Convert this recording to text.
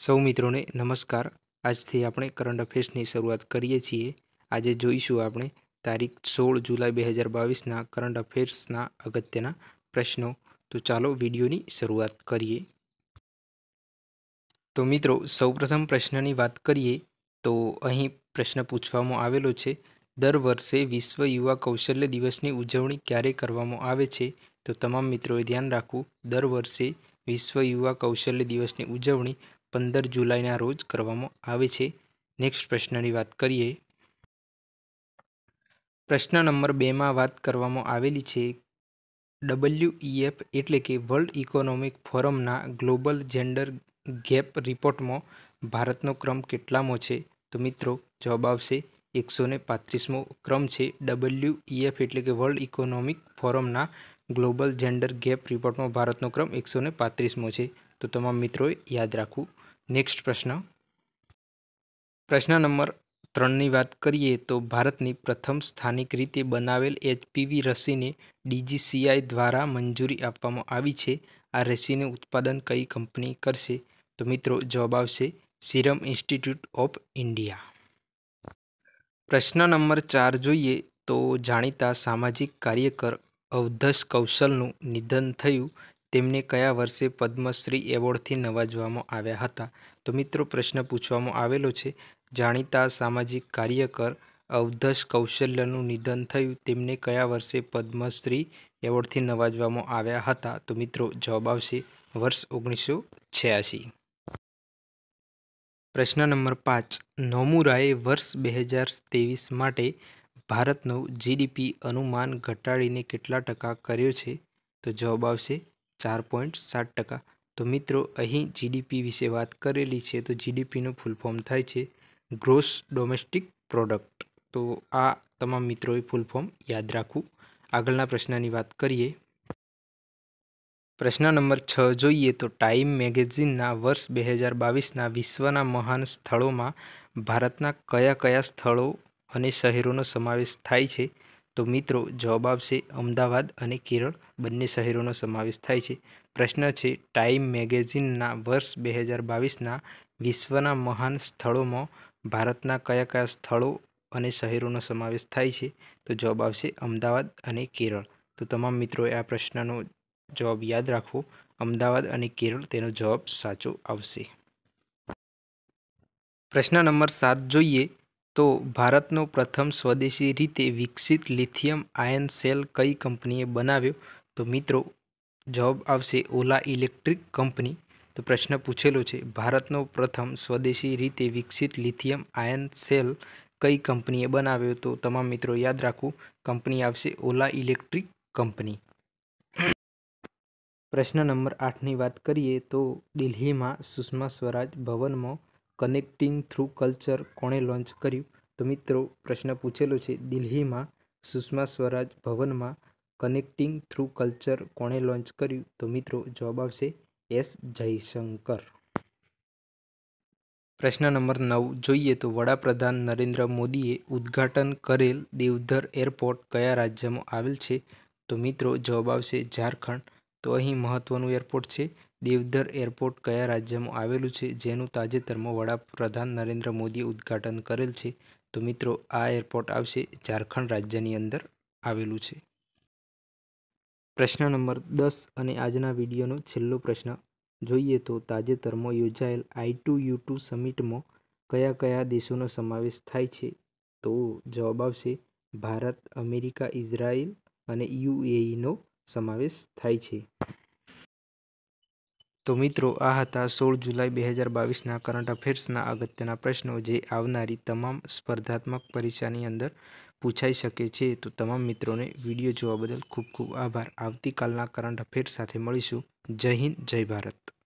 સૌ મિત્રોને નમસ્કાર આજથી આપણે કરંટ અફેર્સની શરૂઆત કરીએ છીએ આજે જોઈશું આપણે તારીખ સોળ જુલાઈ બે હજાર બાવીસના કરંટ અફેર્સના અગત્યના પ્રશ્નો તો ચાલો વિડીયોની શરૂઆત કરીએ તો મિત્રો સૌપ્રથમ પ્રશ્નની વાત કરીએ તો અહીં પ્રશ્ન પૂછવામાં આવેલો છે દર વર્ષે વિશ્વ યુવા કૌશલ્ય દિવસની ઉજવણી ક્યારે કરવામાં આવે છે તો તમામ મિત્રોએ ધ્યાન રાખવું દર વર્ષે વિશ્વ યુવા કૌશલ્ય દિવસની ઉજવણી પંદર જુલાઈના રોજ કરવામાં આવે છે નેક્સ્ટ પ્રશ્નની વાત કરીએ પ્રશ્ન નંબર બેમાં વાત કરવામાં આવેલી છે ડબલ્યુઈએફ એટલે કે વર્લ્ડ ઇકોનોમિક ફોરમના ગ્લોબલ જેન્ડર ગેપ રિપોર્ટમાં ભારતનો ક્રમ કેટલામો છે તો મિત્રો જવાબ આવશે એકસો ને પાંત્રીસમો ક્રમ છે ડબલ્યુઈએફ એટલે કે વર્લ્ડ ઇકોનોમિક ફોરમના ગ્લોબલ જેન્ડર ગેપ રિપોર્ટમાં ભારતનો ક્રમ એકસો ને પાંત્રીસમો છે તો તમામ મિત્રોએ યાદ રાખવું નેક્સ્ટ પ્રશ્ન પ્રશ્ન નંબર ત્રણની વાત કરીએ તો ભારતની પ્રથમ સ્થાનિક રીતે બનાવેલ એચપીવી રસીને ડીજીસીઆઈ દ્વારા મંજૂરી આપવામાં આવી છે આ રસીનું ઉત્પાદન કઈ કંપની કરશે તો મિત્રો જવાબ આવશે સિરમ ઇન્સ્ટિટ્યૂટ ઓફ ઇન્ડિયા પ્રશ્ન નંબર ચાર જોઈએ તો જાણીતા સામાજિક કાર્યકર અવધશ કૌશલનું નિધન થયું તેમને કયા વર્ષે પદ્મશ્રી એવોર્ડથી નવાજવામાં આવ્યા હતા તો મિત્રો પ્રશ્ન પૂછવામાં આવેલો છે જાણીતા સામાજિક કાર્યકર અવધશ કૌશલ્યનું નિધન થયું તેમને કયા વર્ષે પદ્મશ્રી એવોર્ડથી નવાજવામાં આવ્યા હતા તો મિત્રો જવાબ આવશે વર્ષ ઓગણીસો છ્યાસી પ્રશ્ન નંબર પાંચ નોમુરાએ વર્ષ બે હજાર ત્રેવીસ માટે ભારતનો જીડીપી અનુમાન ઘટાડીને કેટલા ટકા કર્યો છે તો જવાબ આવશે ચાર પોઈન્ટ સાત ટકા તો મિત્રો અહીં જીડીપી વિશે વાત કરેલી છે તો જીડીપીનું ફૂલ ફોર્મ થાય છે ગ્રોસ ડોમેસ્ટિક પ્રોડક્ટ તો આ તમામ મિત્રોએ ફૂલ ફોર્મ યાદ રાખવું આગળના પ્રશ્નની વાત કરીએ પ્રશ્ન નંબર છ જોઈએ તો ટાઈમ મેગેઝિનના વર્ષ બે હજાર બાવીસના વિશ્વના મહાન સ્થળોમાં ભારતના કયા કયા સ્થળો અને શહેરોનો સમાવેશ થાય છે તો મિત્રો જવાબ આવશે અમદાવાદ અને કેરળ બંને શહેરોનો સમાવેશ થાય છે પ્રશ્ન છે ટાઈમ મેગેઝિનના વર્ષ બે હજાર બાવીસના વિશ્વના મહાન સ્થળોમાં ભારતના કયા કયા સ્થળો અને શહેરોનો સમાવેશ થાય છે તો જવાબ આવશે અમદાવાદ અને કેરળ તો તમામ મિત્રોએ આ પ્રશ્નનો જવાબ યાદ રાખવો અમદાવાદ અને કેરળ તેનો જવાબ સાચો આવશે પ્રશ્ન નંબર સાત જોઈએ તો ભારતનો પ્રથમ સ્વદેશી રીતે વિકસિત લિથિયમ આયન સેલ કઈ કંપનીએ બનાવ્યો તો મિત્રો જવાબ આવશે ઓલા ઇલેક્ટ્રિક કંપની તો પ્રશ્ન પૂછેલો છે ભારતનો પ્રથમ સ્વદેશી રીતે વિકસિત લિથિયમ આયન સેલ કઈ કંપનીએ બનાવ્યો તો તમામ મિત્રો યાદ રાખવું કંપની આવશે ઓલા ઇલેક્ટ્રિક કંપની પ્રશ્ન નંબર આઠની વાત કરીએ તો દિલ્હીમાં સુષ્મા સ્વરાજ ભવનમાં કનેક્ટિંગ થ્રુ કલ્ચર કોણે લોન્ચ કર્યું તો મિત્રો પ્રશ્ન પૂછેલો છે દિલ્હીમાં સુષ્મા સ્વરાજ ભવનમાં કનેક્ટિંગ થ્રુ કલ્ચર કોણે લોન્ચ કર્યું તો મિત્રો જવાબ આવશે એસ જયશંકર પ્રશ્ન નંબર નવ જોઈએ તો વડાપ્રધાન નરેન્દ્ર મોદીએ ઉદ્ઘાટન કરેલ દેવધર એરપોર્ટ કયા રાજ્યમાં આવેલ છે તો મિત્રો જવાબ આવશે ઝારખંડ તો અહીં મહત્ત્વનું એરપોર્ટ છે દેવધર એરપોર્ટ કયા રાજ્યમાં આવેલું છે જેનું તાજેતરમાં વડાપ્રધાન નરેન્દ્ર મોદીએ ઉદ્ઘાટન કરેલ છે તો મિત્રો આ એરપોર્ટ આવશે ઝારખંડ રાજ્યની અંદર આવેલું છે પ્રશ્ન નંબર દસ અને આજના વિડીયોનો છેલ્લો પ્રશ્ન જોઈએ તો તાજેતરમાં યોજાયેલ આઈ ટુ યુ ટુ સમિટમાં કયા કયા દેશોનો સમાવેશ થાય છે તો જવાબ આવશે ભારત અમેરિકા ઇઝરાયલ અને યુએઈનો સમાવેશ થાય છે તો મિત્રો આ હતા સોળ જુલાઈ બે હજાર બાવીસના કરંટ અફેર્સના અગત્યના પ્રશ્નો જે આવનારી તમામ સ્પર્ધાત્મક પરીક્ષાની અંદર પૂછાઈ શકે છે તો તમામ મિત્રોને વિડીયો જોવા બદલ ખૂબ ખૂબ આભાર આવતીકાલના કરંટ અફેર્સ સાથે મળીશું જય હિન્દ જય ભારત